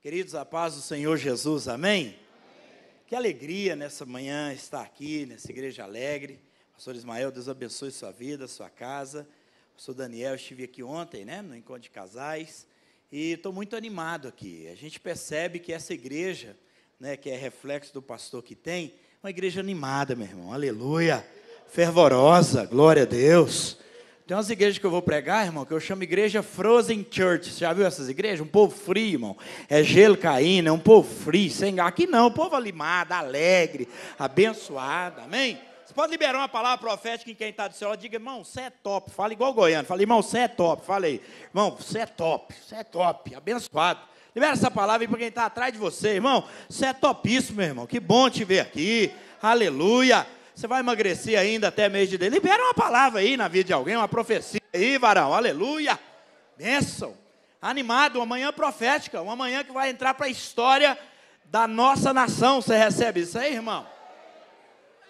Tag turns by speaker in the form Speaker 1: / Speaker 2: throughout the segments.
Speaker 1: Queridos, a paz do Senhor Jesus, amém? amém? Que alegria nessa manhã estar aqui nessa igreja alegre. Pastor Ismael, Deus abençoe sua vida, sua casa. Pastor Daniel, estive aqui ontem, né, no encontro de casais, e estou muito animado aqui. A gente percebe que essa igreja, né, que é reflexo do pastor que tem, é uma igreja animada, meu irmão, aleluia, fervorosa, glória a Deus. Tem umas igrejas que eu vou pregar, irmão, que eu chamo igreja Frozen Church. Você já viu essas igrejas? Um povo frio, irmão. É gelo caindo, é um povo frio. Sem... Aqui não, povo alimado, alegre, abençoado. Amém? Você pode liberar uma palavra profética em quem está do seu lado. Diga, irmão, você é top. Fala igual goiano. Goiânia. Fala, irmão, você é top. Fala aí. Irmão, você é top. Você é top. Abençoado. Libera essa palavra para quem está atrás de você, irmão. Você é topíssimo, meu irmão. Que bom te ver aqui. Aleluia. Você vai emagrecer ainda até mês de dezembro. Libera uma palavra aí na vida de alguém, uma profecia aí, varão. Aleluia. Bênção. Animado, uma manhã profética, uma manhã que vai entrar para a história da nossa nação. Você recebe isso aí, irmão?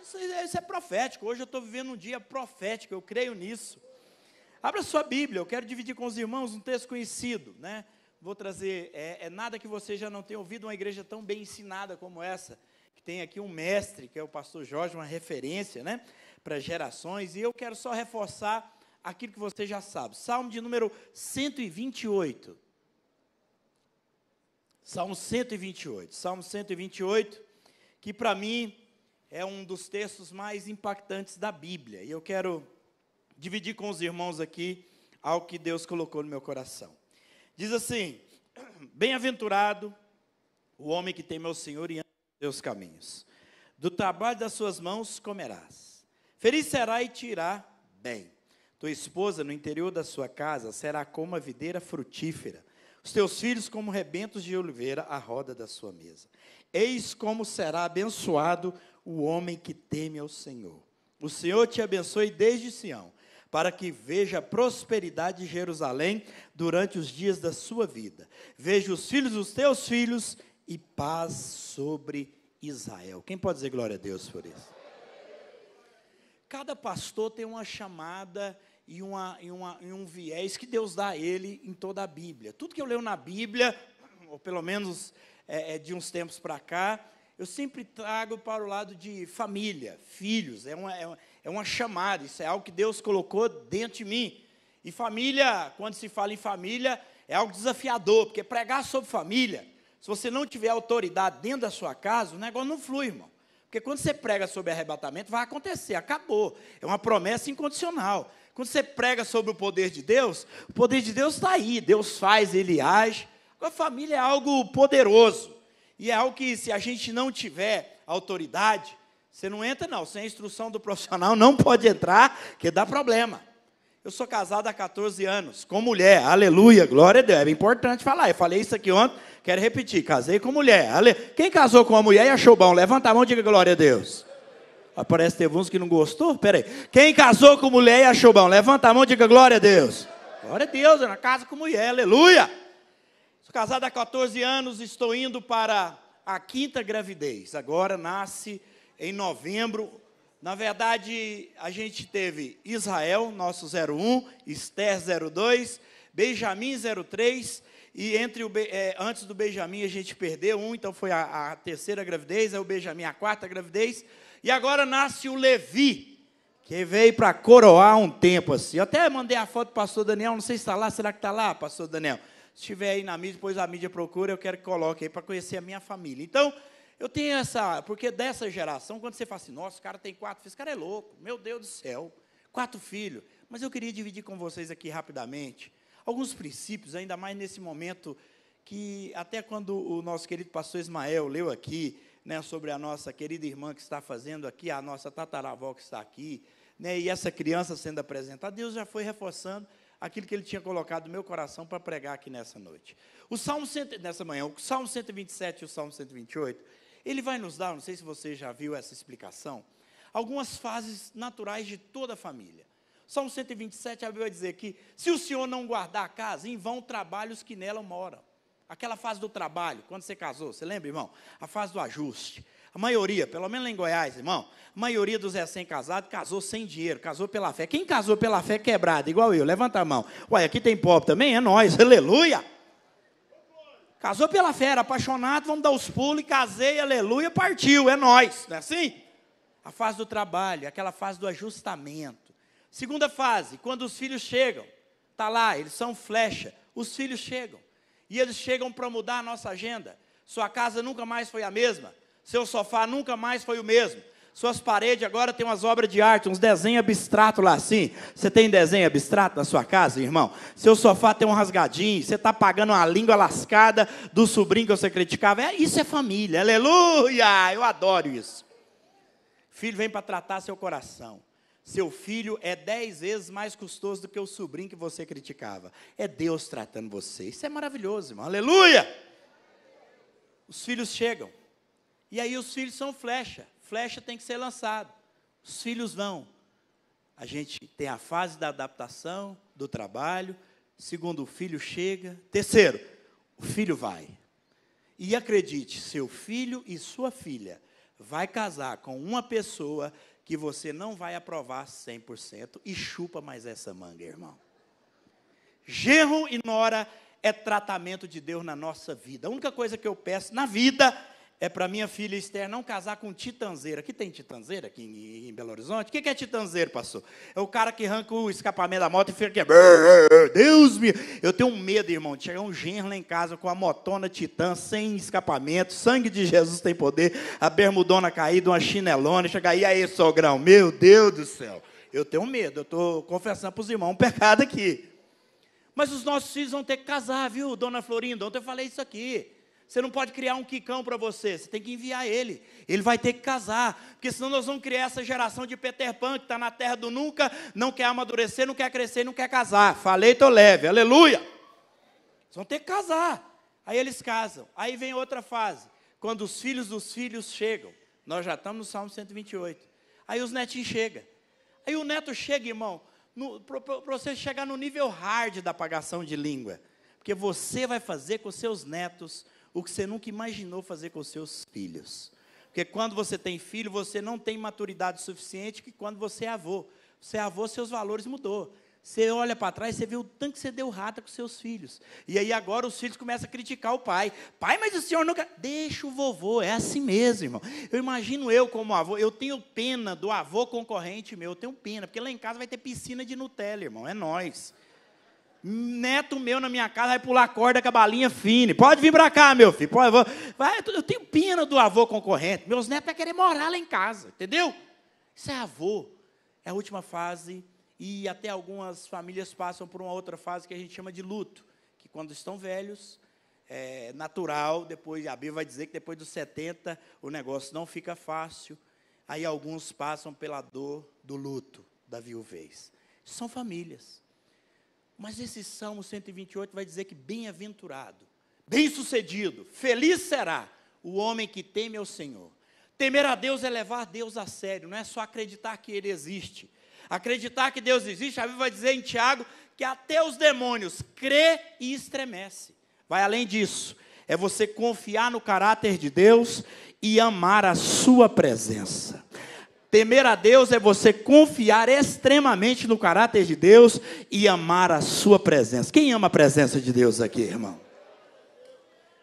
Speaker 1: Isso, isso é profético. Hoje eu estou vivendo um dia profético, eu creio nisso. Abra sua Bíblia, eu quero dividir com os irmãos um texto conhecido, né? Vou trazer, é, é nada que você já não tenha ouvido uma igreja tão bem ensinada como essa tem aqui um mestre, que é o pastor Jorge, uma referência né, para gerações, e eu quero só reforçar aquilo que você já sabe. Salmo de número 128. Salmo 128. Salmo 128, que para mim é um dos textos mais impactantes da Bíblia. E eu quero dividir com os irmãos aqui algo que Deus colocou no meu coração. Diz assim: Bem-aventurado o homem que tem meu Senhor e teus caminhos. Do trabalho das suas mãos comerás. Feliz será e te irá bem. Tua esposa no interior da sua casa será como a videira frutífera. Os teus filhos como rebentos de oliveira à roda da sua mesa. Eis como será abençoado o homem que teme ao Senhor. O Senhor te abençoe desde Sião, para que veja a prosperidade de Jerusalém durante os dias da sua vida. Veja os filhos dos teus filhos e paz sobre Israel. Quem pode dizer glória a Deus por isso? Cada pastor tem uma chamada e, uma, e, uma, e um viés que Deus dá a ele em toda a Bíblia. Tudo que eu leio na Bíblia, ou pelo menos é, é de uns tempos para cá, eu sempre trago para o lado de família, filhos, é uma, é uma, é, uma, chamada, isso é algo que Deus colocou dentro de mim. E família, quando se fala em família, é algo desafiador, porque é pregar sobre família se você não tiver autoridade dentro da sua casa, o negócio não flui, irmão. Porque quando você prega sobre arrebatamento, vai acontecer, acabou. É uma promessa incondicional. Quando você prega sobre o poder de Deus, o poder de Deus está aí. Deus faz, ele age. A família é algo poderoso. E é algo que, se a gente não tiver autoridade, você não entra, não. Sem a instrução do profissional, não pode entrar, que dá problema. Eu sou casado há 14 anos, com mulher, aleluia, glória a Deus. É importante falar. Eu falei isso aqui ontem, Quero repetir, casei com mulher. Quem casou com uma mulher e achou bom? Levanta a mão e diga glória a Deus. Ah, parece que teve uns que não gostou. Peraí. Quem casou com mulher e achou bom? Levanta a mão e diga glória a Deus. Glória a Deus, eu não caso com mulher, aleluia. Sou casado há 14 anos, estou indo para a quinta gravidez. Agora nasce em novembro. Na verdade, a gente teve Israel, nosso 01, Esther 02, Benjamin 03, e entre o, é, antes do Benjamin a gente perdeu um, então foi a, a terceira gravidez, é o Benjamin a quarta gravidez, e agora nasce o Levi, que veio para coroar um tempo assim. Eu até mandei a foto para o pastor Daniel, não sei se está lá, será que está lá, pastor Daniel? Se estiver aí na mídia, depois a mídia procura, eu quero que coloque aí para conhecer a minha família. Então, eu tenho essa, porque dessa geração, quando você fala assim, nossa, o cara tem quatro filhos, o cara é louco, meu Deus do céu, quatro filhos. Mas eu queria dividir com vocês aqui rapidamente alguns princípios, ainda mais nesse momento que até quando o nosso querido pastor Ismael leu aqui, né, sobre a nossa querida irmã que está fazendo aqui, a nossa tataravó que está aqui, né, e essa criança sendo apresentada, Deus já foi reforçando aquilo que ele tinha colocado no meu coração para pregar aqui nessa noite. O Salmo cento, nessa manhã, o Salmo 127 e o Salmo 128, ele vai nos dar, não sei se você já viu essa explicação, algumas fases naturais de toda a família. Salmo 127, a Bíblia vai dizer que se o Senhor não guardar a casa, em vão trabalhos que nela moram. Aquela fase do trabalho, quando você casou, você lembra, irmão? A fase do ajuste. A maioria, pelo menos lá em Goiás, irmão, a maioria dos recém-casados casou sem dinheiro, casou pela fé. Quem casou pela fé é quebrado, igual eu, levanta a mão. Uai, aqui tem pobre também? É nós, aleluia! Casou pela fé, era apaixonado, vamos dar os pulos, casei, aleluia, partiu, é nós, não é assim? A fase do trabalho, aquela fase do ajustamento. Segunda fase, quando os filhos chegam, tá lá, eles são flecha, os filhos chegam. E eles chegam para mudar a nossa agenda. Sua casa nunca mais foi a mesma, seu sofá nunca mais foi o mesmo. Suas paredes agora tem umas obras de arte, uns desenhos abstratos lá assim. Você tem desenho abstrato na sua casa, irmão? Seu sofá tem um rasgadinho, você está pagando uma língua lascada do sobrinho que você criticava. É, isso é família, aleluia! Eu adoro isso. Filho vem para tratar seu coração seu filho é dez vezes mais custoso do que o sobrinho que você criticava. É Deus tratando você. Isso é maravilhoso, irmão. Aleluia! Os filhos chegam. E aí os filhos são flecha. Flecha tem que ser lançado. Os filhos vão. A gente tem a fase da adaptação, do trabalho. Segundo, o filho chega. Terceiro, o filho vai. E acredite, seu filho e sua filha vai casar com uma pessoa que você não vai aprovar 100% e chupa mais essa manga, irmão. Genro e nora é tratamento de Deus na nossa vida. A única coisa que eu peço na vida é para minha filha Esther não casar com titanzeira. Aqui tem titanzeira aqui em, em Belo Horizonte? O que, que é titanzeiro, pastor? É o cara que arranca o escapamento da moto e fica aqui. Deus me. Eu tenho um medo, irmão, de chegar um genro lá em casa com a motona titã, sem escapamento, sangue de Jesus tem poder, a bermudona caída, uma chinelona, chegar, e aí, sogrão? Meu Deus do céu. Eu tenho medo, eu estou confessando para os irmãos um pecado aqui. Mas os nossos filhos vão ter que casar, viu, dona Florinda? Ontem eu falei isso aqui. Você não pode criar um quicão para você, você tem que enviar ele. Ele vai ter que casar, porque senão nós vamos criar essa geração de Peter Pan que está na terra do nunca, não quer amadurecer, não quer crescer, não quer casar. Falei, tô leve, aleluia. Vocês vão ter que casar. Aí eles casam. Aí vem outra fase, quando os filhos dos filhos chegam. Nós já estamos no Salmo 128. Aí os netinhos chegam. Aí o neto chega, irmão, para você chegar no nível hard da apagação de língua. Porque você vai fazer com seus netos o que você nunca imaginou fazer com os seus filhos. Porque quando você tem filho, você não tem maturidade suficiente que quando você é avô. Você é avô, seus valores mudou. Você olha para trás, você vê o tanto que você deu rata com seus filhos. E aí agora os filhos começam a criticar o pai. Pai, mas o senhor nunca. Deixa o vovô, é assim mesmo, irmão. Eu imagino eu como avô, eu tenho pena do avô concorrente meu, eu tenho pena, porque lá em casa vai ter piscina de Nutella, irmão, é nós. Neto meu na minha casa vai pular corda com a balinha fine. Pode vir para cá, meu filho. Pode, vai, eu tenho pena do avô concorrente. Meus netos vão querer morar lá em casa, entendeu? Isso é avô. É a última fase. E até algumas famílias passam por uma outra fase que a gente chama de luto. Que quando estão velhos, é natural. Depois, a Bíblia vai dizer que depois dos 70 o negócio não fica fácil. Aí alguns passam pela dor do luto, da viuvez. São famílias. Mas esse Salmo 128 vai dizer que bem-aventurado, bem-sucedido, feliz será o homem que teme ao Senhor. Temer a Deus é levar Deus a sério, não é só acreditar que Ele existe. Acreditar que Deus existe, a Bíblia vai dizer em Tiago que até os demônios crê e estremece. Vai além disso, é você confiar no caráter de Deus e amar a sua presença. Temer a Deus é você confiar extremamente no caráter de Deus e amar a sua presença. Quem ama a presença de Deus aqui, irmão?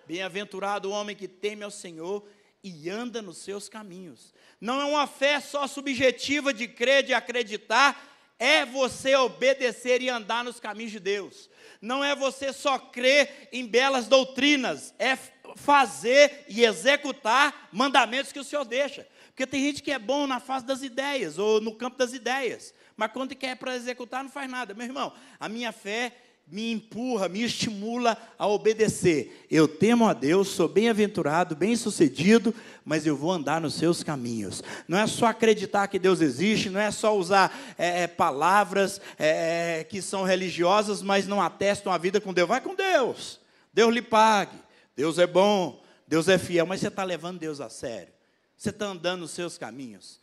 Speaker 1: Bem-aventurado o homem que teme ao Senhor e anda nos seus caminhos. Não é uma fé só subjetiva de crer, de acreditar, é você obedecer e andar nos caminhos de Deus. Não é você só crer em belas doutrinas, é fazer e executar mandamentos que o Senhor deixa. Porque tem gente que é bom na fase das ideias ou no campo das ideias, mas quando quer para executar não faz nada. Meu irmão, a minha fé me empurra, me estimula a obedecer. Eu temo a Deus, sou bem-aventurado, bem-sucedido, mas eu vou andar nos seus caminhos. Não é só acreditar que Deus existe, não é só usar é, é palavras é, é, que são religiosas, mas não atestam a vida com Deus. Vai com Deus, Deus lhe pague, Deus é bom, Deus é fiel, mas você está levando Deus a sério. Você está andando nos seus caminhos.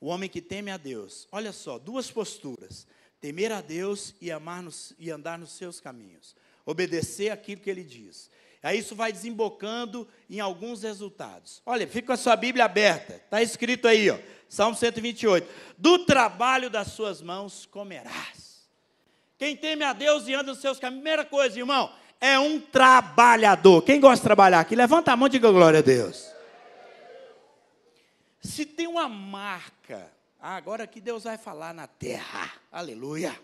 Speaker 1: O homem que teme a Deus. Olha só, duas posturas: temer a Deus e, amar nos, e andar nos seus caminhos. Obedecer aquilo que ele diz. Aí isso vai desembocando em alguns resultados. Olha, fica com a sua Bíblia aberta. Está escrito aí, ó, Salmo 128. Do trabalho das suas mãos comerás. Quem teme a Deus e anda nos seus caminhos. Primeira coisa, irmão, é um trabalhador. Quem gosta de trabalhar aqui? Levanta a mão e diga glória a Deus. Se tem uma marca, ah, agora que Deus vai falar na terra, aleluia.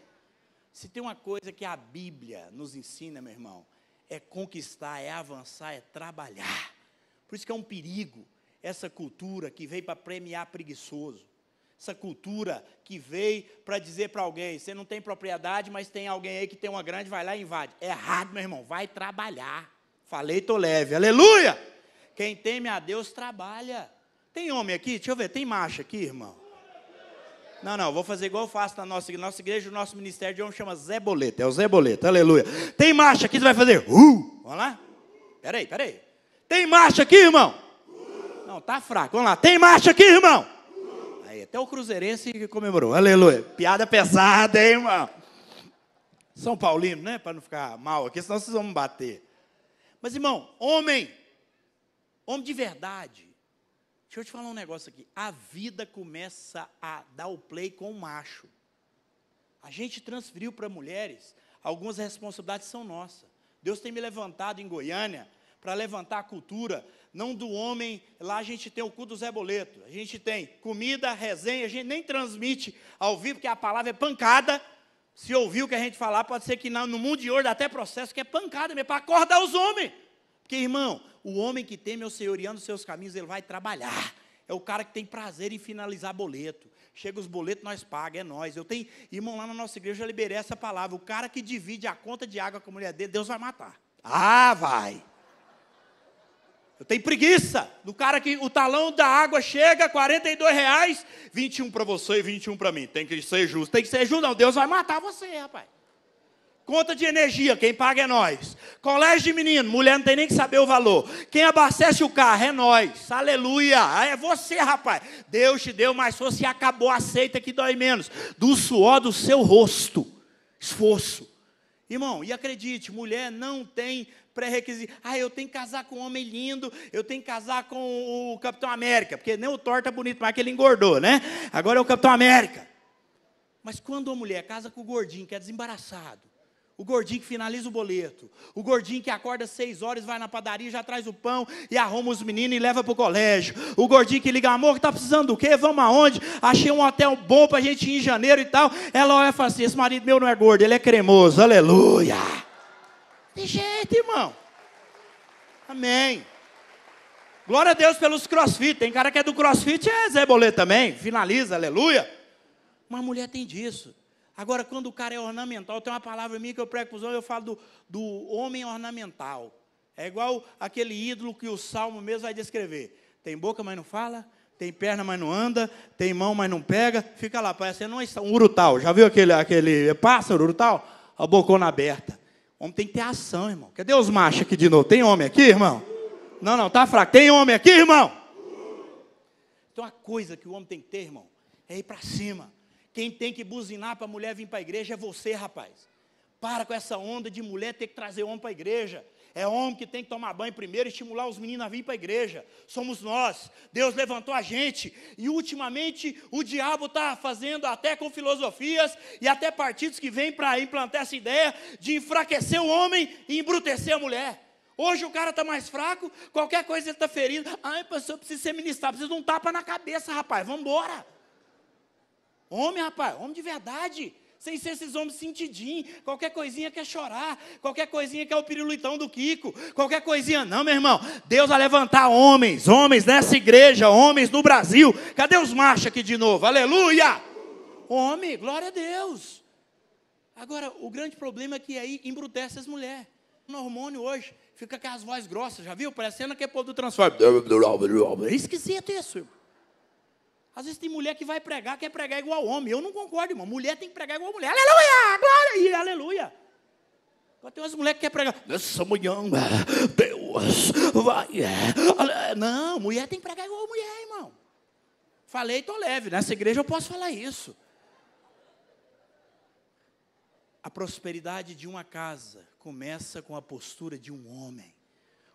Speaker 1: Se tem uma coisa que a Bíblia nos ensina, meu irmão, é conquistar, é avançar, é trabalhar. Por isso que é um perigo essa cultura que veio para premiar preguiçoso. Essa cultura que veio para dizer para alguém: você não tem propriedade, mas tem alguém aí que tem uma grande, vai lá e invade. É errado, meu irmão, vai trabalhar. Falei, tô leve, aleluia! Quem teme a Deus trabalha. Tem homem aqui? Deixa eu ver, tem macho aqui, irmão? Não, não, vou fazer igual eu faço na nossa, nossa igreja, o nosso ministério de homem chama Zé Boleta, é o Zé Boleta, aleluia. Tem marcha aqui, você vai fazer, uh, vamos lá? Peraí, peraí. Tem marcha aqui, irmão? Não, tá fraco, vamos lá. Tem marcha aqui, irmão? Aí, até o cruzeirense que comemorou, aleluia. Piada pesada, hein, irmão? São Paulino, né, para não ficar mal aqui, senão vocês vão me bater. Mas, irmão, homem, homem de verdade, Deixa eu te falar um negócio aqui. A vida começa a dar o play com o macho. A gente transferiu para mulheres, algumas responsabilidades são nossas. Deus tem me levantado em Goiânia para levantar a cultura, não do homem. Lá a gente tem o culto do Zé Boleto, a gente tem comida, resenha, a gente nem transmite ao vivo, porque a palavra é pancada. Se ouvir o que a gente falar, pode ser que no mundo de hoje dá até processo que é pancada mesmo, para acordar os homens. Porque, irmão, o homem que teme ao Senhor e anda os seus caminhos, ele vai trabalhar. É o cara que tem prazer em finalizar boleto. Chega os boletos, nós paga, é nós. Eu tenho, irmão, lá na nossa igreja, eu liberei essa palavra. O cara que divide a conta de água com a mulher dele, Deus vai matar. Ah, vai. Eu tenho preguiça do cara que o talão da água chega, 42 reais, 21 para você e 21 para mim. Tem que ser justo. Tem que ser justo, não. Deus vai matar você, rapaz. Conta de energia, quem paga é nós. Colégio de menino, mulher não tem nem que saber o valor. Quem abastece o carro é nós. Aleluia. Ah, é você, rapaz. Deus te deu, mas você acabou, aceita que dói menos. Do suor do seu rosto. Esforço. Irmão, e acredite, mulher não tem pré-requisito. Ah, eu tenho que casar com um homem lindo, eu tenho que casar com o Capitão América, porque nem o Thor tá bonito, mas que ele engordou, né? Agora é o Capitão América. Mas quando a mulher casa com o gordinho, que é desembaraçado, o gordinho que finaliza o boleto. O gordinho que acorda seis horas, vai na padaria, já traz o pão e arruma os meninos e leva para o colégio. O gordinho que liga, amor, tá precisando do quê? Vamos aonde? Achei um hotel bom para a gente ir em janeiro e tal. Ela olha e fala assim: esse marido meu não é gordo, ele é cremoso. Aleluia! Tem jeito, irmão. Amém. Glória a Deus pelos crossfit. Tem cara que é do crossfit, é Zé boleto também. Finaliza, aleluia. Uma mulher tem disso. Agora, quando o cara é ornamental, tem uma palavra minha que eu prego para os homens, eu falo do, do homem ornamental. É igual aquele ídolo que o Salmo mesmo vai descrever. Tem boca, mas não fala, tem perna, mas não anda, tem mão, mas não pega, fica lá, parecendo um urutau. Já viu aquele, aquele pássaro, urutau? A bocona aberta. O homem tem que ter ação, irmão. Cadê os machos aqui de novo? Tem homem aqui, irmão? Não, não, tá fraco. Tem homem aqui, irmão? Então, a coisa que o homem tem que ter, irmão, é ir para cima. Quem tem que buzinar para a mulher vir para a igreja é você, rapaz. Para com essa onda de mulher ter que trazer homem para a igreja. É homem que tem que tomar banho primeiro e estimular os meninos a vir para a igreja. Somos nós. Deus levantou a gente. E ultimamente o diabo está fazendo até com filosofias e até partidos que vêm para implantar essa ideia de enfraquecer o homem e embrutecer a mulher. Hoje o cara está mais fraco, qualquer coisa ele está ferido. Ai, pastor, eu preciso ser ministrado, preciso de um tapa na cabeça, rapaz. Vamos embora. Homem, rapaz, homem de verdade. Sem ser esses homens sentidinhos, qualquer coisinha quer chorar, qualquer coisinha quer o pirulitão do Kiko, qualquer coisinha, não, meu irmão. Deus vai levantar homens, homens nessa igreja, homens no Brasil. Cadê os marcha aqui de novo? Aleluia! Homem, glória a Deus. Agora, o grande problema é que aí embrutece as mulheres. No hormônio hoje, fica com as vozes grossas, já viu? Parecendo que é povo do transforme. É esquisito isso, irmão. Às vezes tem mulher que vai pregar, quer pregar igual homem. Eu não concordo, irmão. Mulher tem que pregar igual mulher. Aleluia! Glória! E aleluia! Agora tem umas mulheres que querem pregar. Nessa manhã, é, Deus vai. É, não, mulher tem que pregar igual mulher, irmão. Falei, estou leve. Nessa igreja eu posso falar isso. A prosperidade de uma casa começa com a postura de um homem.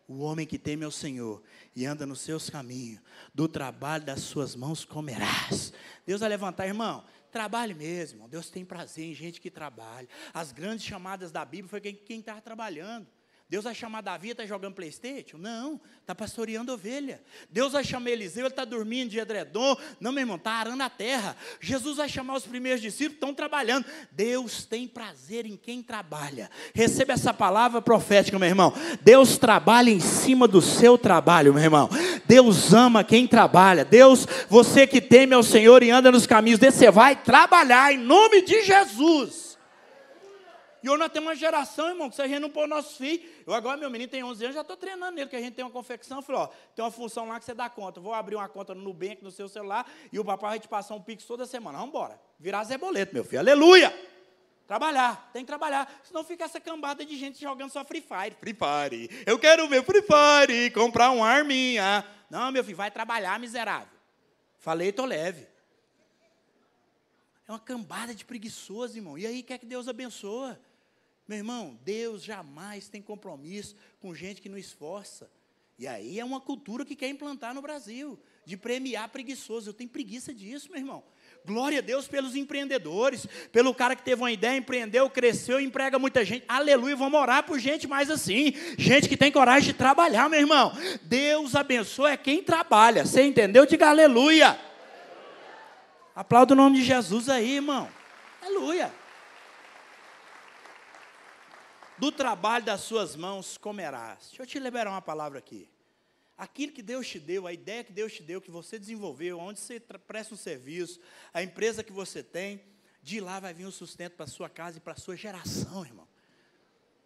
Speaker 1: O homem que teme ao Senhor e anda nos seus caminhos, do trabalho das suas mãos comerás. Deus vai levantar, irmão. Trabalhe mesmo, Deus tem prazer em gente que trabalha. As grandes chamadas da Bíblia foi quem estava trabalhando. Deus vai chamar Davi, está jogando Playstation? Não, está pastoreando ovelha. Deus vai chamar Eliseu, ele está dormindo de edredom. Não, meu irmão, está arando a terra. Jesus vai chamar os primeiros discípulos, estão trabalhando. Deus tem prazer em quem trabalha. Receba essa palavra profética, meu irmão. Deus trabalha em cima do seu trabalho, meu irmão. Deus ama quem trabalha. Deus, você que teme ao Senhor e anda nos caminhos dele, você vai trabalhar em nome de Jesus. E hoje nós temos uma geração, irmão, que se a gente não pôr nossos filhos. Eu agora, meu menino tem 11 anos, já estou treinando nele, que a gente tem uma confecção. Eu falei, ó, tem uma função lá que você dá conta. vou abrir uma conta no Nubank, no seu celular, e o papai vai te passar um pix toda semana. Vamos embora. Virar Zé Boleto, meu filho. Aleluia! Trabalhar, tem que trabalhar. Senão fica essa cambada de gente jogando só Free Fire. Free Fire. Eu quero ver Free Fire, comprar um arminha. Não, meu filho, vai trabalhar, miserável. Falei, tô leve. É uma cambada de preguiçosos, irmão. E aí quer é que Deus abençoa? Meu irmão, Deus jamais tem compromisso com gente que não esforça. E aí é uma cultura que quer implantar no Brasil, de premiar preguiçoso. Eu tenho preguiça disso, meu irmão. Glória a Deus pelos empreendedores, pelo cara que teve uma ideia, empreendeu, cresceu, emprega muita gente. Aleluia, vamos orar por gente mais assim. Gente que tem coragem de trabalhar, meu irmão. Deus abençoa é quem trabalha. Você entendeu? Diga aleluia. Aplauda o nome de Jesus aí, irmão. Aleluia. Do trabalho das suas mãos comerás. Deixa eu te liberar uma palavra aqui. Aquilo que Deus te deu, a ideia que Deus te deu, que você desenvolveu, onde você presta um serviço, a empresa que você tem, de lá vai vir o um sustento para a sua casa e para a sua geração, irmão.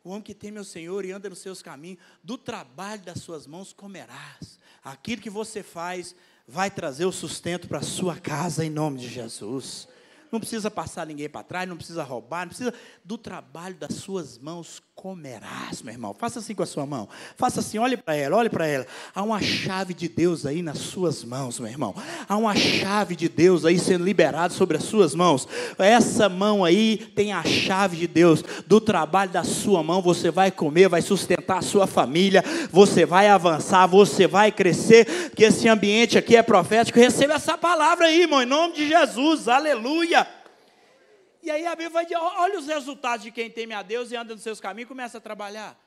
Speaker 1: O homem que teme ao Senhor e anda nos seus caminhos, do trabalho das suas mãos comerás. Aquilo que você faz, vai trazer o sustento para a sua casa em nome de Jesus. Não precisa passar ninguém para trás, não precisa roubar, não precisa do trabalho das suas mãos comerás, meu irmão. Faça assim com a sua mão. Faça assim, olhe para ela, olhe para ela. Há uma chave de Deus aí nas suas mãos, meu irmão. Há uma chave de Deus aí sendo liberada sobre as suas mãos. Essa mão aí tem a chave de Deus. Do trabalho da sua mão você vai comer, vai sustentar a sua família, você vai avançar, você vai crescer, porque esse ambiente aqui é profético. Receba essa palavra aí, irmão, em nome de Jesus. Aleluia. E aí a Bíblia vai dizer: olha os resultados de quem teme a Deus e anda nos seus caminhos, começa a trabalhar.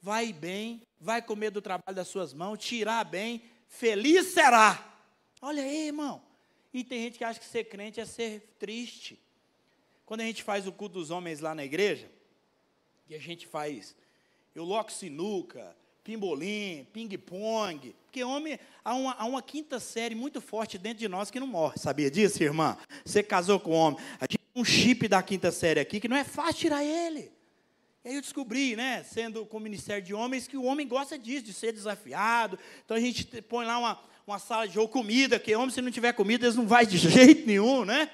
Speaker 1: Vai bem, vai comer do trabalho das suas mãos, tirar bem, feliz será. Olha aí, irmão. E tem gente que acha que ser crente é ser triste. Quando a gente faz o culto dos homens lá na igreja, e a gente faz, eu loco sinuca, pimbolim, ping-pong, porque homem, há uma, há uma, quinta série muito forte dentro de nós que não morre, sabia disso, irmã? Você casou com homem, a gente um chip da quinta série aqui, que não é fácil tirar ele. E aí eu descobri, né, sendo com o Ministério de Homens, que o homem gosta disso, de ser desafiado. Então a gente põe lá uma, uma sala de jogo, comida, que homem, se não tiver comida, eles não vai de jeito nenhum, né?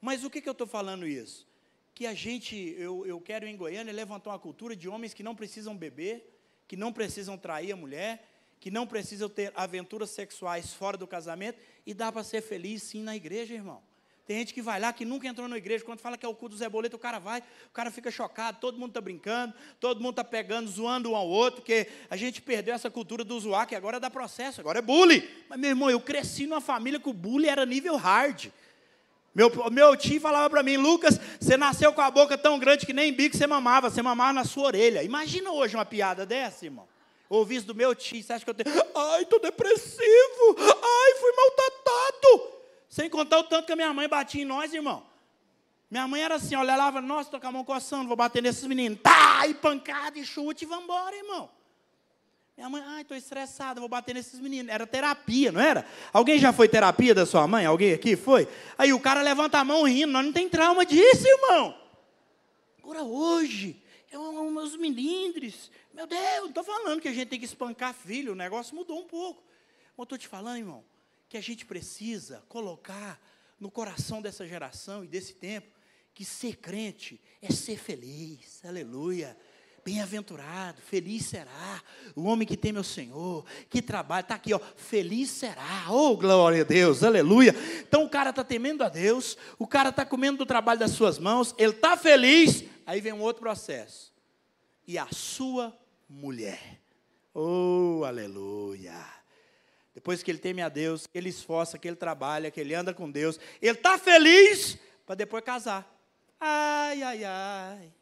Speaker 1: Mas o que, que eu estou falando isso? Que a gente, eu, eu quero em Goiânia levantar uma cultura de homens que não precisam beber, que não precisam trair a mulher, que não precisam ter aventuras sexuais fora do casamento, e dá para ser feliz sim na igreja, irmão. Tem gente que vai lá que nunca entrou na igreja. Quando fala que é o cu do Zé Boleto, o cara vai, o cara fica chocado. Todo mundo está brincando, todo mundo está pegando, zoando um ao outro. Porque a gente perdeu essa cultura do zoar, que agora dá processo, agora é bullying. Mas, meu irmão, eu cresci numa família que o bullying era nível hard. Meu, meu tio falava para mim, Lucas, você nasceu com a boca tão grande que nem bico você mamava, você mamava na sua orelha. Imagina hoje uma piada dessa, irmão. Ouvi isso do meu tio, você acha que eu tenho. Ai, tô depressivo, ai, fui maltratado. Sem contar o tanto que a minha mãe batia em nós, irmão. Minha mãe era assim, olha, lá, nossa, tô com a mão coçando, vou bater nesses meninos. tá? e pancada, e chute, e vambora, irmão. Minha mãe, ai, estou estressada, vou bater nesses meninos. Era terapia, não era? Alguém já foi terapia da sua mãe? Alguém aqui foi? Aí o cara levanta a mão rindo, nós não tem trauma disso, irmão. Agora hoje, é um, meus menindres. Meu Deus, não estou falando que a gente tem que espancar filho, o negócio mudou um pouco. Mas estou te falando, irmão, que a gente precisa colocar no coração dessa geração e desse tempo, que ser crente é ser feliz, aleluia. Bem-aventurado, feliz será o homem que teme meu Senhor, que trabalha, está aqui, ó, feliz será, oh glória a Deus, aleluia. Então o cara está temendo a Deus, o cara está comendo do trabalho das suas mãos, ele está feliz, aí vem um outro processo, e a sua mulher, oh aleluia depois que ele teme a Deus, que ele esforça, que ele trabalha, que ele anda com Deus, ele está feliz para depois casar. Ai, ai, ai.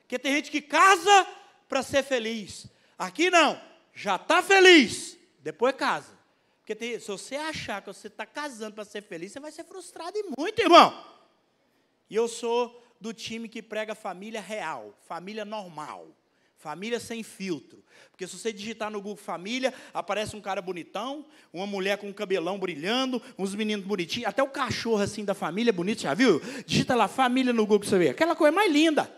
Speaker 1: Porque tem gente que casa para ser feliz. Aqui não, já está feliz, depois casa. Porque tem, se você achar que você está casando para ser feliz, você vai ser frustrado e muito, irmão. E eu sou do time que prega família real, família normal. Família sem filtro. Porque se você digitar no Google família, aparece um cara bonitão, uma mulher com um cabelão brilhando, uns meninos bonitinhos, até o cachorro assim da família é bonito, já viu? Digita lá família no Google para você vê. Aquela coisa mais linda.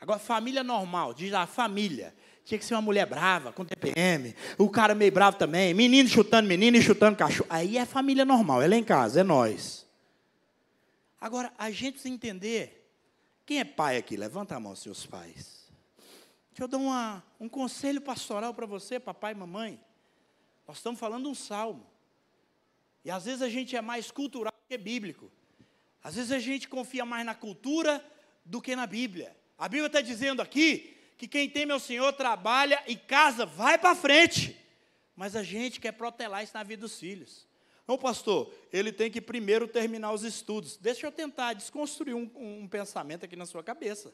Speaker 1: Agora, família normal, digita lá família. Tinha que ser uma mulher brava, com TPM, o cara meio bravo também, menino chutando menino e chutando cachorro. Aí é família normal, é lá em casa, é nós. Agora, a gente se entender. Quem é pai aqui? Levanta a mão, seus pais. Deixa eu dar uma, um conselho pastoral para você, papai e mamãe. Nós estamos falando um salmo. E às vezes a gente é mais cultural que bíblico. Às vezes a gente confia mais na cultura do que na Bíblia. A Bíblia está dizendo aqui que quem tem meu Senhor trabalha e casa, vai para frente. Mas a gente quer protelar isso na vida dos filhos. Não, pastor, ele tem que primeiro terminar os estudos. Deixa eu tentar desconstruir um, um pensamento aqui na sua cabeça.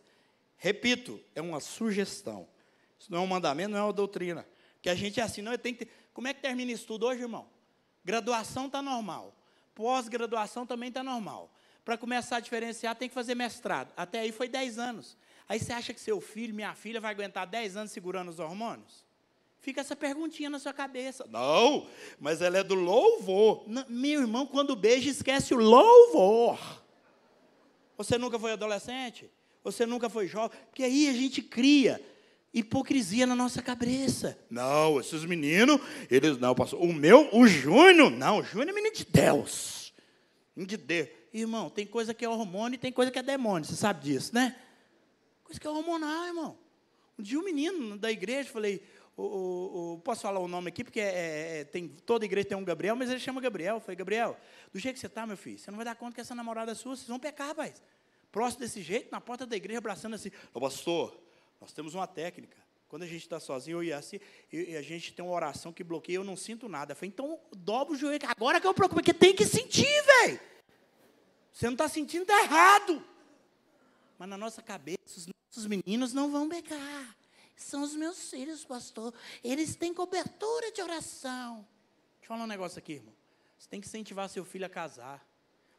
Speaker 1: Repito, é uma sugestão. Isso não é um mandamento, não é uma doutrina. Que a gente é assim, não, tenho que ter... Como é que termina isso tudo hoje, irmão? Graduação está normal. Pós-graduação também está normal. Para começar a diferenciar, tem que fazer mestrado. Até aí foi 10 anos. Aí você acha que seu filho, minha filha, vai aguentar 10 anos segurando os hormônios? Fica essa perguntinha na sua cabeça. Não, mas ela é do louvor. Não, meu irmão, quando beija, esquece o louvor. Você nunca foi adolescente? você nunca foi jovem, porque aí a gente cria hipocrisia na nossa cabeça. Não, esses meninos, eles não, pastor. O meu, o Júnior, não, o Júnior é menino de Deus. Menino de Deus. Irmão, tem coisa que é hormônio e tem coisa que é demônio, você sabe disso, né? Coisa que é hormonal, irmão. Um dia um menino da igreja, falei, o, o, o, posso falar o nome aqui, porque é, é, é, tem, toda igreja tem um Gabriel, mas ele chama Gabriel. Eu falei, Gabriel, do jeito que você está, meu filho, você não vai dar conta que essa namorada é sua, vocês vão pecar, rapaz próximo desse jeito, na porta da igreja, abraçando assim. Ô pastor, nós temos uma técnica. Quando a gente está sozinho, eu e assim, e a gente tem uma oração que bloqueia, eu não sinto nada. Eu falei, então dobra o joelho, agora que eu preocupo, porque tem que sentir, velho. Você não está sentindo, está errado. Mas na nossa cabeça, os nossos meninos não vão pegar. São os meus filhos, pastor. Eles têm cobertura de oração. Deixa eu falar um negócio aqui, irmão. Você tem que incentivar seu filho a casar.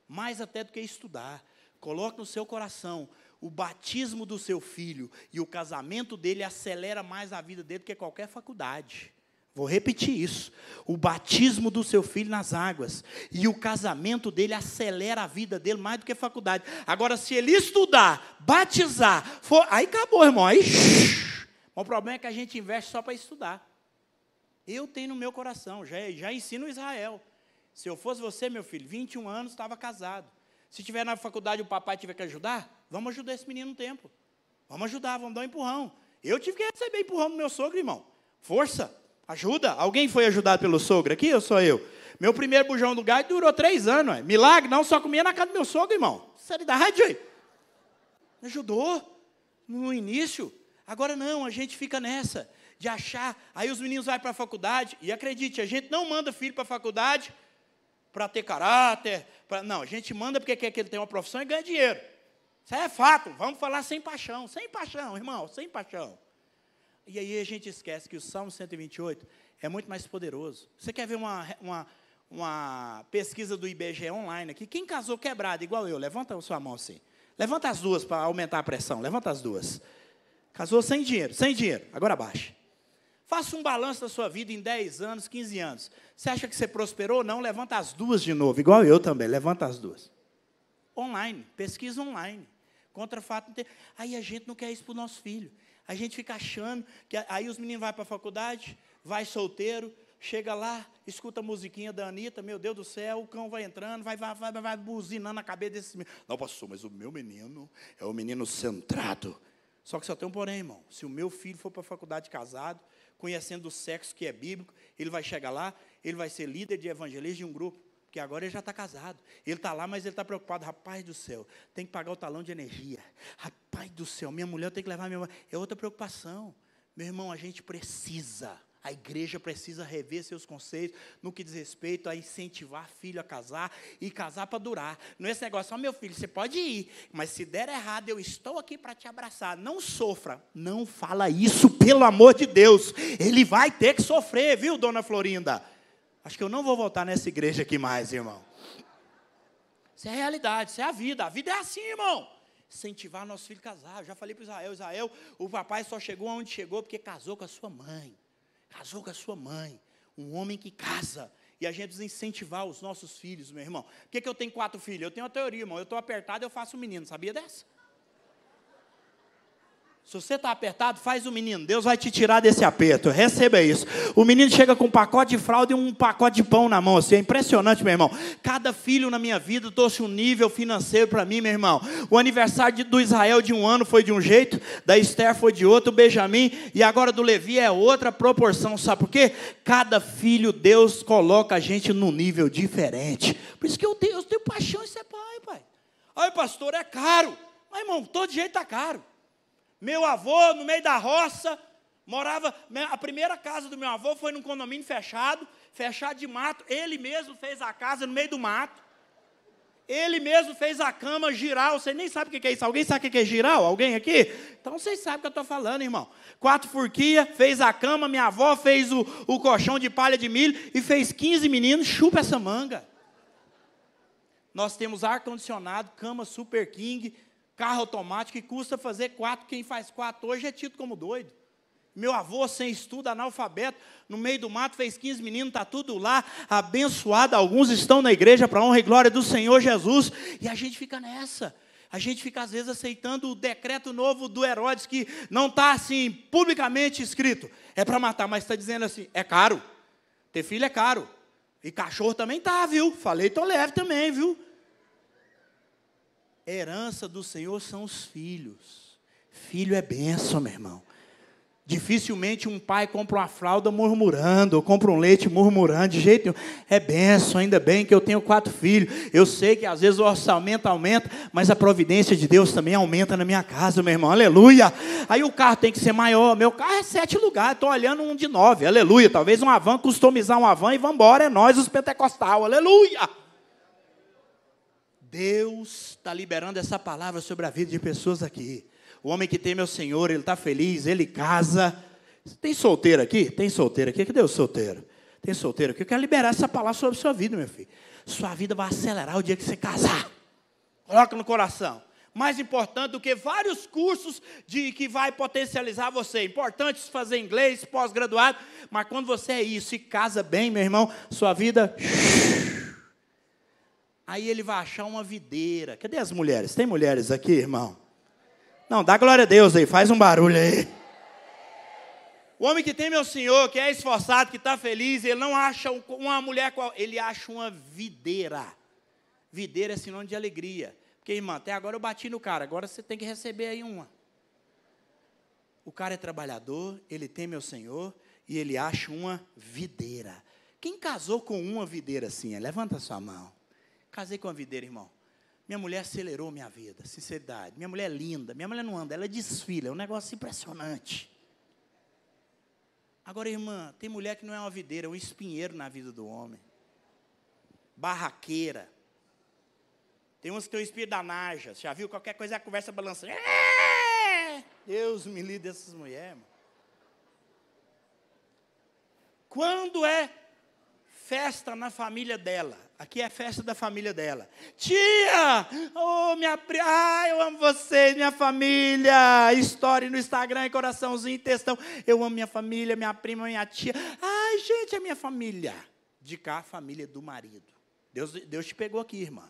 Speaker 1: Mais até do que estudar. Coloque no seu coração o batismo do seu filho e o casamento dele acelera mais a vida dele do que qualquer faculdade. Vou repetir isso. O batismo do seu filho nas águas e o casamento dele acelera a vida dele mais do que faculdade. Agora, se ele estudar, batizar, for, aí acabou, irmão. Aí, o problema é que a gente investe só para estudar. Eu tenho no meu coração, já, já ensino Israel. Se eu fosse você, meu filho, 21 anos, estava casado. Se tiver na faculdade o papai tiver que ajudar, vamos ajudar esse menino um tempo. Vamos ajudar, vamos dar um empurrão. Eu tive que receber empurrão do meu sogro, irmão. Força, ajuda. Alguém foi ajudado pelo sogro aqui ou sou eu? Meu primeiro bujão do gás durou três anos. é Milagre, não, só comia na casa do meu sogro, irmão. Seriedade, Me Ajudou no início. Agora não, a gente fica nessa de achar. Aí os meninos vão para a faculdade, e acredite, a gente não manda filho para a faculdade para ter caráter. Pra... Não, a gente manda porque quer que ele tenha uma profissão e ganhe dinheiro. Isso é fato. Vamos falar sem paixão, sem paixão, irmão, sem paixão. E aí a gente esquece que o Salmo 128 é muito mais poderoso. Você quer ver uma, uma, uma pesquisa do IBGE online aqui? Quem casou quebrado, igual eu, levanta a sua mão assim. Levanta as duas para aumentar a pressão. Levanta as duas. Casou sem dinheiro, sem dinheiro. Agora baixa. Faça um balanço da sua vida em 10 anos, 15 anos. Você acha que você prosperou ou não? Levanta as duas de novo, igual eu também, levanta as duas. Online, pesquisa online. Contra fato. Aí a gente não quer isso para o nosso filho. A gente fica achando que. Aí os meninos vão para a faculdade, vai solteiro, chega lá, escuta a musiquinha da Anitta, meu Deus do céu, o cão vai entrando, vai, vai, vai, vai buzinando na cabeça desse menino. Não, pastor, mas o meu menino é o menino centrado. Só que só tem um porém, irmão. Se o meu filho for para a faculdade casado, conhecendo o sexo que é bíblico, ele vai chegar lá, ele vai ser líder de evangelismo de um grupo, porque agora ele já está casado. Ele está lá, mas ele está preocupado. Rapaz do céu, tem que pagar o talão de energia. Rapaz do céu, minha mulher tem que levar minha mãe. É outra preocupação. Meu irmão, a gente precisa a igreja precisa rever seus conceitos no que diz respeito a incentivar filho a casar e casar para durar. Não é esse negócio, ó meu filho, você pode ir, mas se der errado, eu estou aqui para te abraçar. Não sofra. Não fala isso, pelo amor de Deus. Ele vai ter que sofrer, viu, dona Florinda? Acho que eu não vou voltar nessa igreja aqui mais, irmão. Isso é a realidade, isso é a vida. A vida é assim, irmão. Incentivar nosso filho a casar. Eu já falei para Israel, Israel, o papai só chegou aonde chegou porque casou com a sua mãe. Casou com a sua mãe, um homem que casa. E a gente incentivar os nossos filhos, meu irmão. Por que, que eu tenho quatro filhos? Eu tenho uma teoria, irmão. Eu estou apertado, eu faço um menino. Sabia dessa? Se você está apertado, faz o menino. Deus vai te tirar desse aperto. Receba isso. O menino chega com um pacote de fralda e um pacote de pão na mão. Assim, é impressionante, meu irmão. Cada filho na minha vida trouxe um nível financeiro para mim, meu irmão. O aniversário do Israel de um ano foi de um jeito, da Esther foi de outro, o Benjamim e agora do Levi é outra proporção. Sabe por quê? Cada filho, Deus coloca a gente num nível diferente. Por isso que eu tenho, eu tenho paixão em ser pai, pai. Ai, pastor, é caro. Mas, irmão, todo jeito está caro. Meu avô, no meio da roça, morava. A primeira casa do meu avô foi num condomínio fechado, fechado de mato. Ele mesmo fez a casa no meio do mato. Ele mesmo fez a cama giral. Você nem sabe o que é isso. Alguém sabe o que é giral? Alguém aqui? Então vocês sabem o que eu estou falando, irmão. Quatro furquia, fez a cama, minha avó fez o, o colchão de palha de milho e fez 15 meninos. Chupa essa manga. Nós temos ar-condicionado, cama super king, carro automático que custa fazer quatro. Quem faz quatro hoje é tido como doido. Meu avô, sem estudo, analfabeto, no meio do mato, fez 15 meninos, está tudo lá, abençoado. Alguns estão na igreja para honra e glória do Senhor Jesus. E a gente fica nessa. A gente fica, às vezes, aceitando o decreto novo do Herodes, que não está assim publicamente escrito. É para matar, mas está dizendo assim: é caro. Ter filho é caro. E cachorro também tá, viu? Falei, tô leve também, viu? Herança do Senhor são os filhos. Filho é bênção, meu irmão. Dificilmente um pai compra uma fralda murmurando, ou compra um leite murmurando, de jeito nenhum. É benção, ainda bem que eu tenho quatro filhos. Eu sei que às vezes o orçamento aumenta, mas a providência de Deus também aumenta na minha casa, meu irmão. Aleluia. Aí o carro tem que ser maior. Meu carro é sete lugares, estou olhando um de nove. Aleluia. Talvez um van, customizar um van e vambora, embora. É nós, os pentecostal. Aleluia. Deus está liberando essa palavra sobre a vida de pessoas aqui. O homem que tem meu Senhor, ele está feliz, ele casa. Tem solteiro aqui? Tem solteiro aqui? Cadê o solteiro? Tem solteiro aqui? Eu quero liberar essa palavra sobre a sua vida, meu filho. Sua vida vai acelerar o dia que você casar. Coloca no coração. Mais importante do que vários cursos de que vai potencializar você. Importante fazer inglês, pós-graduado. Mas quando você é isso e casa bem, meu irmão, sua vida Aí ele vai achar uma videira. Cadê as mulheres? Tem mulheres aqui, irmão? Não, dá glória a Deus aí, faz um barulho aí. O homem que tem meu senhor, que é esforçado, que está feliz, ele não acha uma mulher qual, ele acha uma videira. Videira é sinônimo de alegria. Porque, irmã, até agora eu bati no cara, agora você tem que receber aí uma. O cara é trabalhador, ele tem meu senhor e ele acha uma videira. Quem casou com uma videira assim? Levanta sua mão. Casei com uma videira, irmão. Minha mulher acelerou minha vida, sinceridade. Minha mulher é linda, minha mulher não anda, ela desfila, é um negócio impressionante. Agora, irmã, tem mulher que não é uma videira, é um espinheiro na vida do homem. Barraqueira. Tem uns que tem o espírito da naja. Já viu? Qualquer coisa, é a conversa balançando. É! Deus me livre dessas mulheres. Quando é festa na família dela. Aqui é a festa da família dela. Tia! Oh, minha prima! Ah, eu amo vocês, minha família! Story no Instagram, coraçãozinho, textão. Eu amo minha família, minha prima, minha tia. Ai, gente, é minha família. De cá, a família do marido. Deus, Deus te pegou aqui, irmã.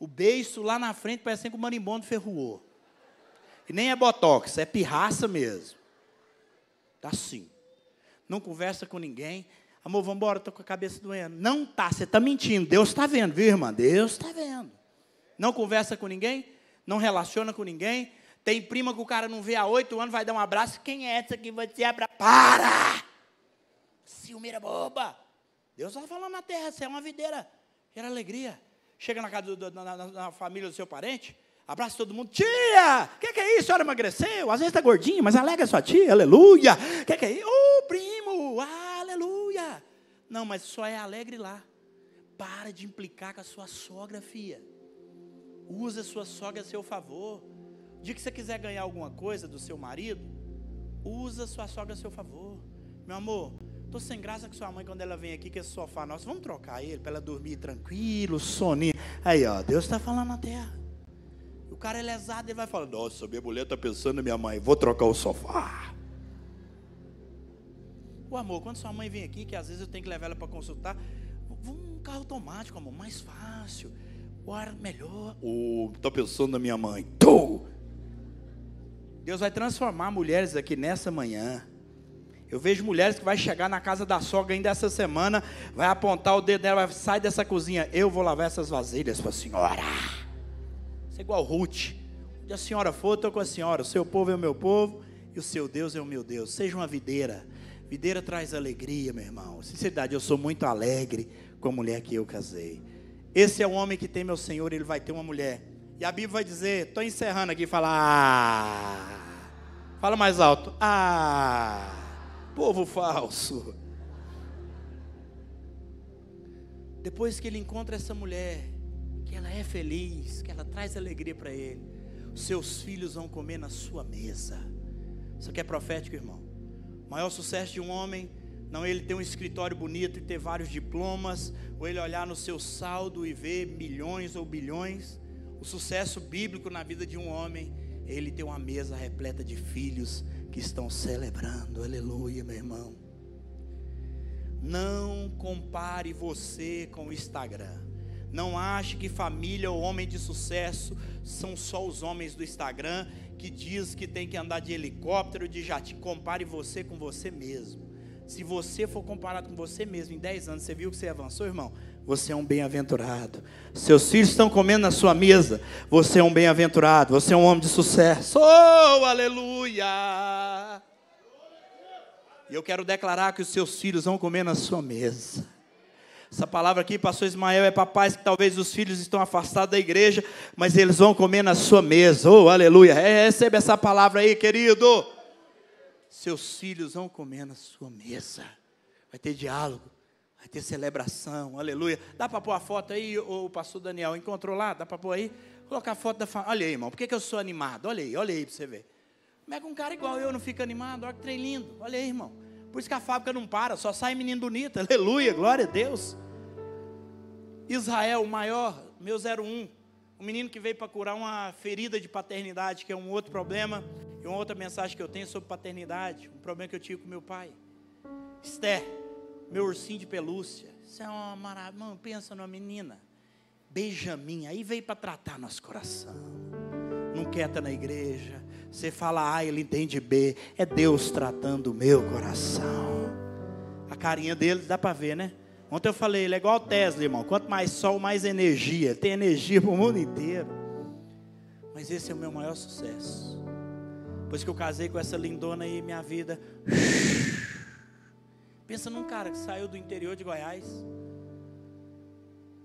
Speaker 1: O beijo lá na frente parece que o marimbondo ferruou. E nem é botox, é pirraça mesmo. Tá assim não conversa com ninguém. Amor, vamos embora, estou com a cabeça doendo. Não tá, você está mentindo. Deus está vendo, viu, irmã? Deus está vendo. Não conversa com ninguém, não relaciona com ninguém. Tem prima que o cara não vê há oito anos, vai dar um abraço. Quem é essa que você te é Pra... Para! Ciumeira boba! Deus está falando na terra, você é uma videira. Era alegria. Chega na casa da família do seu parente, Abraça todo mundo. Tia, o que, que, é isso? A senhora emagreceu? Às vezes está gordinho, mas alega sua tia. Aleluia. O que, que, é isso? Ô, oh, primo. Aleluia. Não, mas só é alegre lá. Para de implicar com a sua sogra, filha. Usa a sua sogra a seu favor. O dia que você quiser ganhar alguma coisa do seu marido, usa a sua sogra a seu favor. Meu amor, Estou sem graça com sua mãe, quando ela vem aqui, com esse é sofá nosso, vamos trocar ele para ela dormir tranquilo, soninho. Aí, ó, Deus está falando na terra cara é lesado, ele vai falar: Nossa, minha mulher está pensando na minha mãe, vou trocar o sofá. O amor, quando sua mãe vem aqui, que às vezes eu tenho que levar ela para consultar, um carro automático, amor, mais fácil, o ar melhor. O oh, tá pensando na minha mãe? Tô! Deus vai transformar mulheres aqui nessa manhã. Eu vejo mulheres que vai chegar na casa da sogra ainda essa semana, vai apontar o dedo dela, vai, sai dessa cozinha, eu vou lavar essas vasilhas para a senhora. É igual Ruth. Onde a senhora for, estou com a senhora. O seu povo é o meu povo e o seu Deus é o meu Deus. Seja uma videira. Videira traz alegria, meu irmão. Sinceridade, eu sou muito alegre com a mulher que eu casei. Esse é o homem que tem meu Senhor, ele vai ter uma mulher. E a Bíblia vai dizer, estou encerrando aqui, fala. Ah! Fala mais alto. Ah! Povo falso. Depois que ele encontra essa mulher, que ela é feliz, que ela traz alegria para ele. Os seus filhos vão comer na sua mesa. Isso aqui é profético, irmão. O maior sucesso de um homem não é ele ter um escritório bonito e ter vários diplomas, ou ele olhar no seu saldo e ver milhões ou bilhões. O sucesso bíblico na vida de um homem é ele ter uma mesa repleta de filhos que estão celebrando. Aleluia, meu irmão. Não compare você com o Instagram. Não ache que família ou homem de sucesso são só os homens do Instagram que diz que tem que andar de helicóptero, de jatinho. Compare você com você mesmo. Se você for comparado com você mesmo em 10 anos, você viu que você avançou, irmão? Você é um bem-aventurado. Seus filhos estão comendo na sua mesa. Você é um bem-aventurado. Você é um homem de sucesso. Oh, aleluia! E eu quero declarar que os seus filhos vão comer na sua mesa. Essa palavra aqui, pastor Ismael, é para pais que talvez os filhos estão afastados da igreja, mas eles vão comer na sua mesa. Oh, aleluia. É, recebe essa palavra aí, querido. Seus filhos vão comer na sua mesa. Vai ter diálogo, vai ter celebração, aleluia. Dá para pôr a foto aí, o pastor Daniel encontrou lá? Dá para pôr aí? Colocar a foto da família. Olha aí, irmão, por que, que eu sou animado? Olha aí, olha aí para você ver. Como é que um cara igual eu não fica animado? Olha que trem lindo. Olha aí, irmão. Por isso que a fábrica não para, só sai menino bonito, aleluia, glória a Deus. Israel, o maior, meu 01, um menino que veio para curar uma ferida de paternidade, que é um outro problema, e uma outra mensagem que eu tenho sobre paternidade, um problema que eu tive com meu pai. Esther, meu ursinho de pelúcia, isso é uma maravilha, mano, pensa numa menina, Benjamin, aí veio para tratar nosso coração, não quer estar na igreja, você fala A, ele entende B. É Deus tratando o meu coração. A carinha dele dá para ver, né? Ontem eu falei, ele é igual o Tesla, irmão. Quanto mais sol, mais energia. Tem energia para o mundo inteiro. Mas esse é o meu maior sucesso. Depois que eu casei com essa lindona aí, minha vida. Pensa num cara que saiu do interior de Goiás.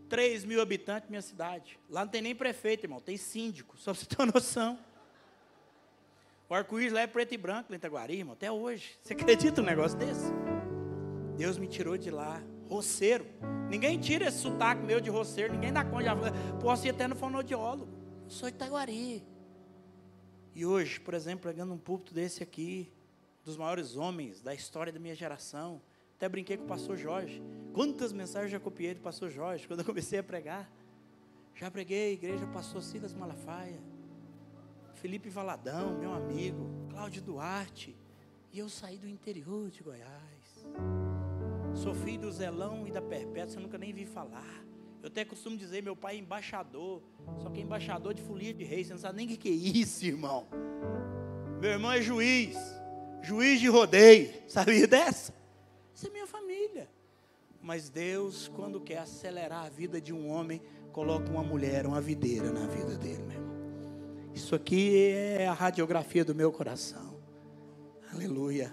Speaker 1: 3 mil habitantes, minha cidade. Lá não tem nem prefeito, irmão. Tem síndico, só para você ter uma noção. O arco-íris lá é preto e branco em Itaguari, até hoje. Você acredita num negócio desse? Deus me tirou de lá, roceiro. Ninguém tira esse sotaque meu de roceiro, ninguém dá conta. De... Posso ir até no fonoaudiólogo. Eu sou de Itaguari. E hoje, por exemplo, pregando um púlpito desse aqui, dos maiores homens da história da minha geração, até brinquei com o pastor Jorge. Quantas mensagens eu já copiei do pastor Jorge quando eu comecei a pregar? Já preguei, a igreja pastor Silas Malafaia. Felipe Valadão, meu amigo, Cláudio Duarte. E eu saí do interior de Goiás. Sou filho do Zelão e da Perpétua, eu nunca nem vi falar. Eu até costumo dizer, meu pai é embaixador, só que é embaixador de folia de rei, você não sabe nem o que é isso, irmão. Meu irmão é juiz, juiz de rodeio, sabia dessa? Essa é minha família. Mas Deus, quando quer acelerar a vida de um homem, coloca uma mulher, uma videira na vida dele, meu irmão. Isso aqui é a radiografia do meu coração. Aleluia.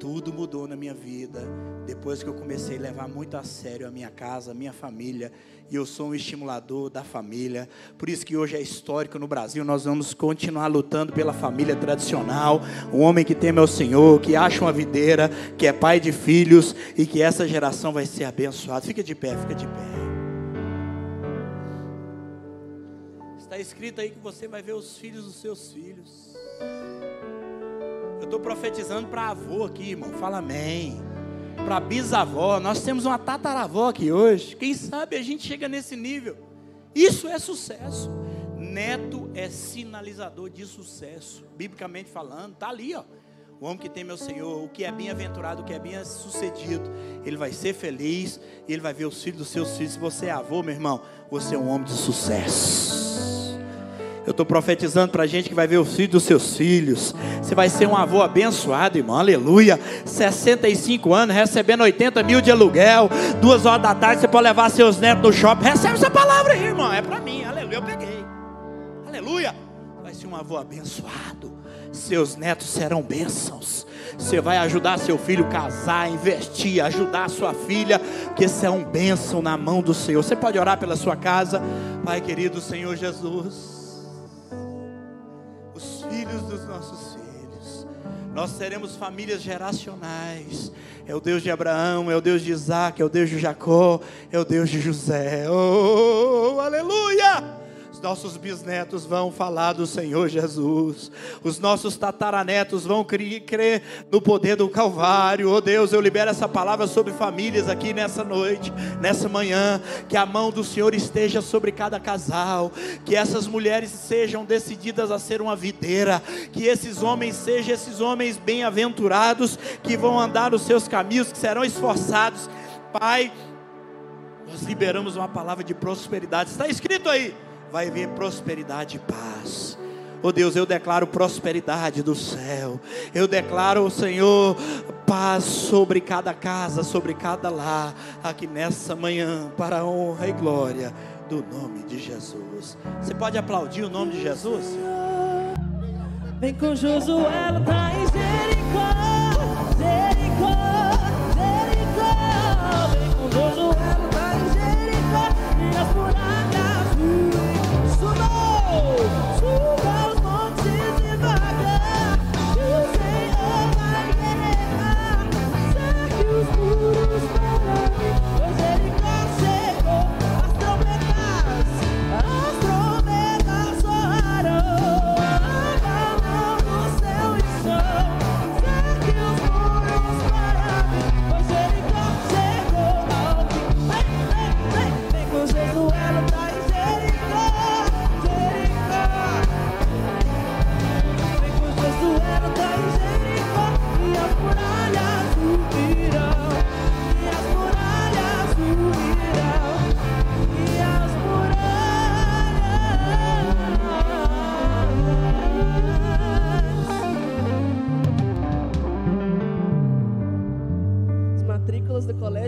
Speaker 1: Tudo mudou na minha vida depois que eu comecei a levar muito a sério a minha casa, a minha família, e eu sou um estimulador da família. Por isso que hoje é histórico no Brasil, nós vamos continuar lutando pela família tradicional, um homem que teme ao Senhor, que acha uma videira, que é pai de filhos e que essa geração vai ser abençoada. Fica de pé, fica de pé. Está escrito aí que você vai ver os filhos dos seus filhos. Eu estou profetizando para avô aqui, irmão. Fala amém. Para bisavó. Nós temos uma tataravó aqui hoje. Quem sabe a gente chega nesse nível. Isso é sucesso. Neto é sinalizador de sucesso, biblicamente falando. Está ali, ó. O homem que tem meu Senhor, o que é bem-aventurado, o que é bem-sucedido, ele vai ser feliz, e ele vai ver os filhos dos seus filhos. Se você é avô, meu irmão, você é um homem de sucesso. Eu estou profetizando para a gente que vai ver os filhos dos seus filhos. Você vai ser um avô abençoado, irmão. Aleluia. 65 anos, recebendo 80 mil de aluguel. Duas horas da tarde você pode levar seus netos no shopping. Recebe essa palavra aí, irmão. É para mim. Aleluia. Eu peguei. Aleluia. Vai ser um avô abençoado. Seus netos serão bênçãos. Você vai ajudar seu filho a casar, investir, ajudar sua filha, que isso é um bênção na mão do Senhor. Você pode orar pela sua casa, Pai querido Senhor Jesus filhos dos nossos filhos. Nós seremos famílias geracionais. É o Deus de Abraão, é o Deus de Isaac, é o Deus de Jacó, é o Deus de José. Oh, aleluia! nossos bisnetos vão falar do Senhor Jesus, os nossos tataranetos vão crer no poder do Calvário. Oh Deus, eu libero essa palavra sobre famílias aqui nessa noite, nessa manhã. Que a mão do Senhor esteja sobre cada casal, que essas mulheres sejam decididas a ser uma videira, que esses homens sejam esses homens bem-aventurados, que vão andar nos seus caminhos, que serão esforçados. Pai, nós liberamos uma palavra de prosperidade. Está escrito aí vai vir prosperidade e paz. Oh Deus, eu declaro prosperidade do céu. Eu declaro, Senhor, paz sobre cada casa, sobre cada lar, aqui nessa manhã, para a honra e glória do nome de Jesus. Você pode aplaudir o nome de Jesus? Senhor? Vem com Josué, traz misericórdia.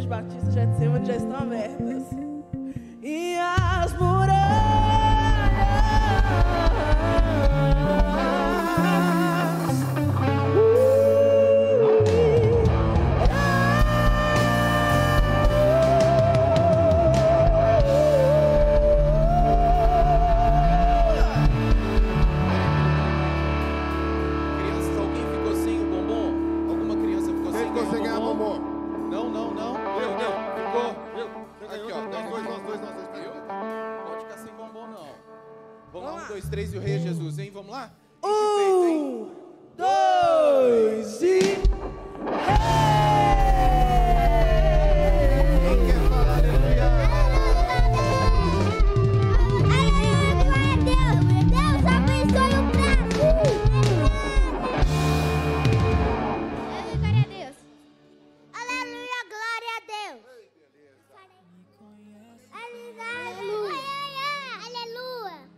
Speaker 1: Igreja Batista de Cima já estão abertas.